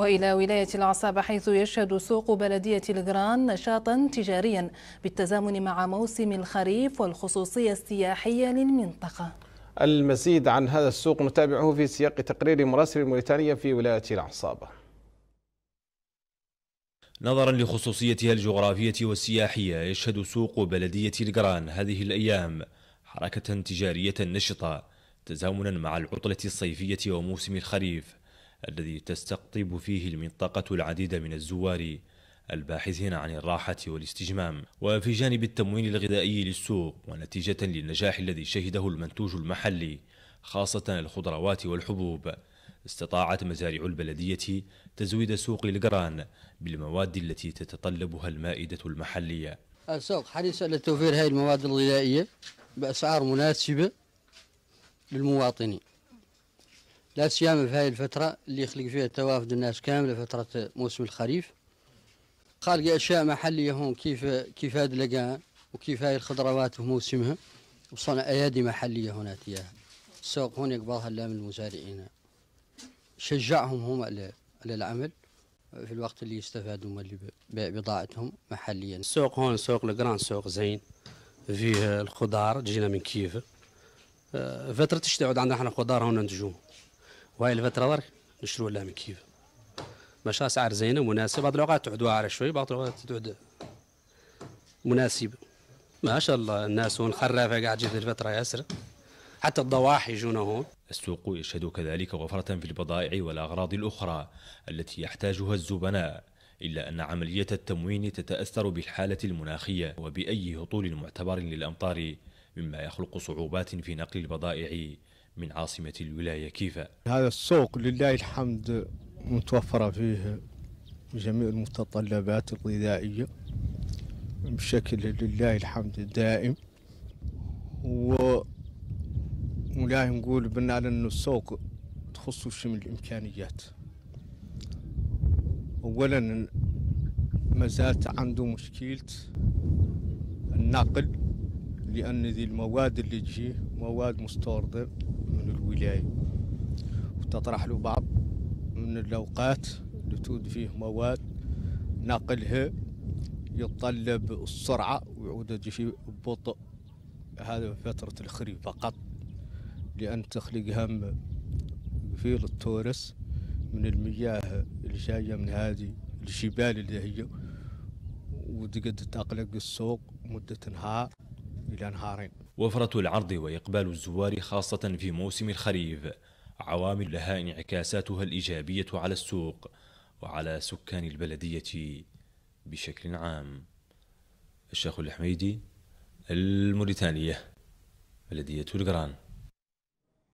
وإلى ولاية العصابة حيث يشهد سوق بلدية الجران نشاطا تجاريا بالتزامن مع موسم الخريف والخصوصية السياحية للمنطقة المزيد عن هذا السوق نتابعه في سياق تقرير مراسل موريتانيا في ولاية العصابة نظرا لخصوصيتها الجغرافية والسياحية يشهد سوق بلدية الجران هذه الأيام حركة تجارية نشطة تزامنا مع العطلة الصيفية وموسم الخريف الذي تستقطب فيه المنطقة العديد من الزوار الباحثين عن الراحة والاستجمام وفي جانب التمويل الغذائي للسوق ونتيجة للنجاح الذي شهده المنتوج المحلي خاصة الخضروات والحبوب استطاعت مزارع البلدية تزويد سوق القران بالمواد التي تتطلبها المائدة المحلية السوق حريص على توفير هذه المواد الغذائية بأسعار مناسبة للمواطنين لا سيما في هاي الفترة اللي يخلق فيها توافد الناس كاملة فترة موسم الخريف خالق أشياء محلية هون كيف كيف هاد لقان وكيف هاي الخضروات في موسمها وصنع أيادي محلية هنا تياها السوق هون يقبضها من المزارعين شجعهم هم على العمل في الوقت اللي يستفادوا من بضاعتهم محليا السوق هون سوق الجران سوق زين فيه الخضار جينا من كيف آه، فترة الشتاء عندنا احنا خضار هون ننتجوه وهاي الفتره دارك نشروا لها من كيف ماشي اسعار زينه مناسبه بعض الاوقات تعود واعره شوي بعض الاوقات تعود مناسبه ما شاء الله الناس هون خرافه قاعد جت الفتره ياسر حتى الضواحي يجونا هون السوق يشهد كذلك وفرة في البضائع والأغراض الأخرى التي يحتاجها الزبناء إلا أن عملية التموين تتأثر بالحالة المناخية وبأي هطول معتبر للأمطار مما يخلق صعوبات في نقل البضائع من عاصمة الولاية كيفا هذا السوق لله الحمد متوفرة فيه جميع المتطلبات الغذائية بشكل لله الحمد دائم و ولا نقول على أن السوق تخص من الإمكانيات أولا ما زالت عنده مشكلة النقل لأن ذي المواد اللي تجي مواد مستوردة من الولاية وتطرح له بعض من الأوقات اللي تود فيه مواد نقلها يتطلب السرعة ويعود تجي في ببطء هذا فترة الخريف فقط لأن تخلق هم في التورس من المياه اللي جاية من هذه الجبال اللي هي وتقد تقلق السوق مدة نهار إلى نهارين وفرة العرض وإقبال الزوار خاصة في موسم الخريف عوامل لها انعكاساتها الإيجابية على السوق وعلى سكان البلدية بشكل عام الشيخ الحميدي الموريتانية بلدية القران